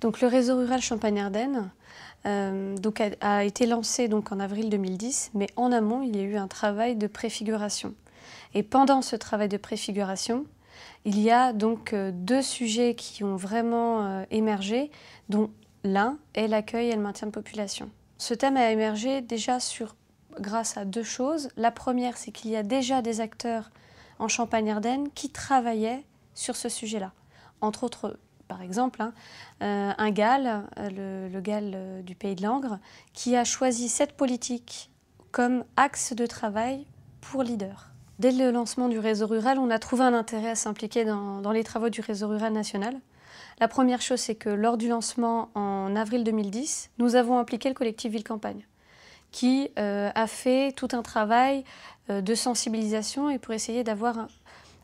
Donc le réseau rural Champagne-Ardenne euh, a, été lancé donc en avril 2010, mais en amont, il y a eu un travail de préfiguration. Et pendant ce travail de préfiguration, il y a donc euh, deux sujets qui ont vraiment euh, émergé, dont l'un est l'accueil et le maintien de population. Ce thème a émergé déjà sur, grâce à deux choses. La première, c'est qu'il y a déjà des acteurs en Champagne-Ardenne qui travaillaient sur ce sujet-là. Entre autres, par exemple, hein, euh, un GAL, euh, le, GAL euh, du Pays de Langres, qui a choisi cette politique comme axe de travail pour leader. Dès le lancement du réseau rural, on a trouvé un intérêt à s'impliquer dans, les travaux du réseau rural national. La première chose, c'est que lors du lancement en avril 2010, nous avons impliqué le collectif Ville-Campagne, qui a fait tout un travail de sensibilisation et pour essayer d'avoir,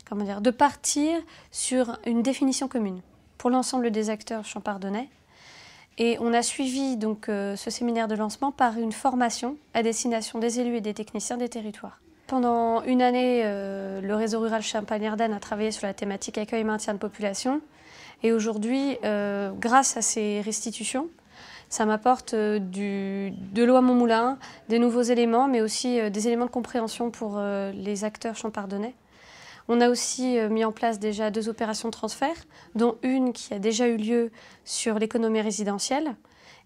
comment dire, de partir sur une définition commune pour l'ensemble des acteurs champardonnais. Et on a suivi donc euh, ce séminaire de lancement par une formation à destination des élus et des techniciens des territoires. Pendant une année, euh, le réseau rural Champagne-Ardenne a travaillé sur la thématique accueil et maintien de population. Et aujourd'hui, euh, grâce à ces restitutions, ça m'apporte de l'eau à mon moulin, des nouveaux éléments, mais aussi des éléments de compréhension pour les acteurs champardonnais. On a aussi euh, mis en place déjà deux opérations de transfert, dont une qui a déjà eu lieu sur l'économie résidentielle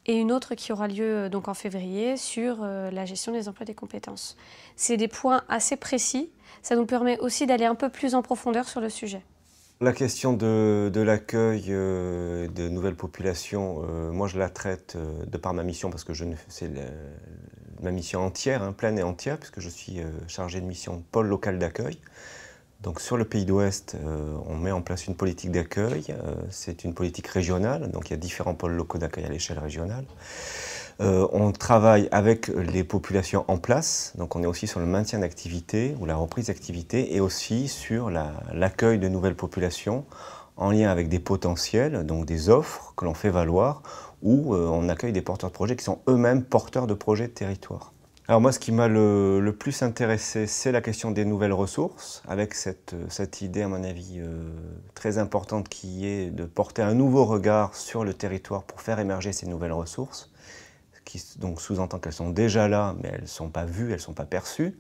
et une autre qui aura lieu euh, donc en février sur euh, la gestion des emplois des compétences. C'est des points assez précis. Ça nous permet aussi d'aller un peu plus en profondeur sur le sujet. La question de, l'accueil de nouvelles populations, moi je la traite de par ma mission, parce que c'est ma mission entière, hein, pleine et entière, puisque je suis chargé de mission pôle local d'accueil. Donc sur le pays d'Ouest, euh, on met en place une politique d'accueil. Euh, c'est une politique régionale, donc il y a différents pôles locaux d'accueil à l'échelle régionale. Euh, on travaille avec les populations en place, donc on est aussi sur le maintien d'activité ou la reprise d'activité et aussi sur l'accueil de nouvelles populations en lien avec des potentiels, donc des offres que l'on fait valoir, ou on accueille des porteurs de projets qui sont eux-mêmes porteurs de projets de territoire. Alors moi, ce qui m'a le, plus intéressé, c'est la question des nouvelles ressources, avec cette, euh, idée, à mon avis, euh, très importante qui est de porter un nouveau regard sur le territoire pour faire émerger ces nouvelles ressources, qui donc sous-entend qu'elles sont déjà là, mais elles ne sont pas vues, elles ne sont pas perçues,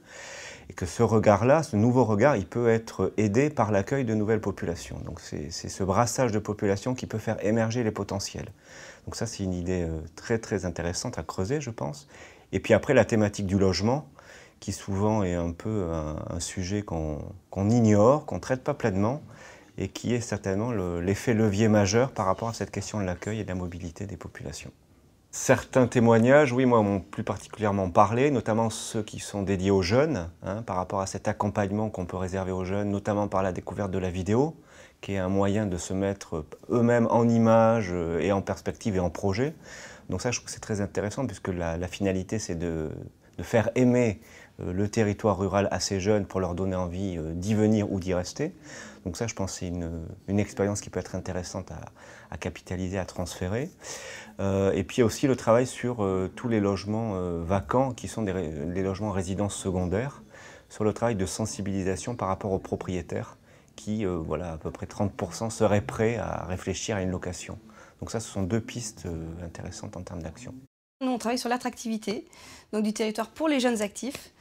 et que ce regard-là, ce nouveau regard, il peut être aidé par l'accueil de nouvelles populations. Donc c'est ce brassage de populations qui peut faire émerger les potentiels. Donc ça, c'est une idée euh, très très intéressante à creuser, je pense, et puis après, la thématique du logement, qui souvent est un peu un, sujet qu'on ignore, qu'on ne traite pas pleinement, et qui est certainement l'effet levier majeur par rapport à cette question de l'accueil et de la mobilité des populations. Certains témoignages, oui, moi, m'ont plus particulièrement parlé, notamment ceux qui sont dédiés aux jeunes, hein, par rapport à cet accompagnement qu'on peut réserver aux jeunes, notamment par la découverte de la vidéo, qui est un moyen de se mettre eux-mêmes en image euh, et en perspective et en projet. Donc ça, je trouve que c'est très intéressant puisque la, finalité, c'est de, faire aimer euh, le territoire rural à ces jeunes pour leur donner envie euh, d'y venir ou d'y rester. Donc ça, je pense, c'est une, expérience qui peut être intéressante à, capitaliser, à transférer. Euh, et puis il y a aussi le travail sur tous les logements vacants qui sont des, logements résidences secondaires, sur le travail de sensibilisation par rapport aux propriétaires qui, voilà, à peu près 30% seraient prêts à réfléchir à une location. Donc ça, ce sont deux pistes euh, intéressantes en termes d'action. Nous, on travaille sur l'attractivité, donc du territoire pour les jeunes actifs,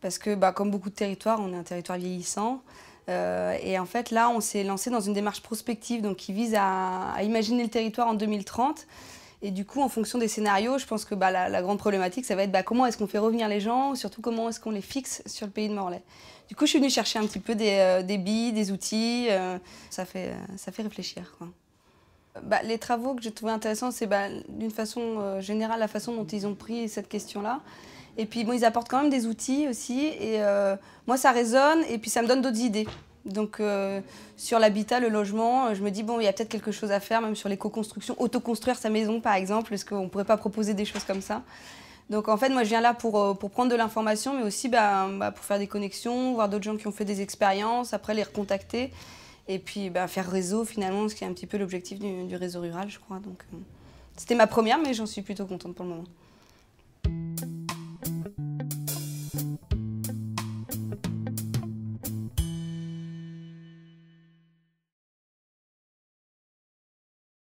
parce que bah, comme beaucoup de territoires, on est un territoire vieillissant. Euh, et en fait, là, on s'est lancé dans une démarche prospective donc, qui vise à, imaginer le territoire en 2030. Et du coup, en fonction des scénarios, je pense que bah, la, grande problématique, ça va être bah, comment est-ce qu'on fait revenir les gens, surtout comment est-ce qu'on les fixe sur le pays de Morlaix. Du coup, je suis venue chercher un petit peu des, euh, des billes, des outils. ça, fait, ça fait réfléchir. Quoi. Bah, les travaux que j'ai trouvé intéressants, c'est bah, d'une façon euh, générale la façon dont ils ont pris cette question-là. Et puis ils apportent quand même des outils aussi. Et euh, moi, ça résonne et puis ça me donne d'autres idées. Donc euh, sur l'habitat, le logement, je me dis bon, il y a peut-être quelque chose à faire, même sur l'éco-construction, autoconstruire sa maison par exemple, est-ce qu'on ne pourrait pas proposer des choses comme ça Donc en fait, moi je viens là pour, prendre de l'information, mais aussi bah, pour faire des connexions, voir d'autres gens qui ont fait des expériences, après les recontacter. Et puis bah, faire réseau finalement, ce qui est un petit peu l'objectif du, du, réseau rural, je crois. Donc euh, c'était ma première, mais j'en suis plutôt contente pour le moment.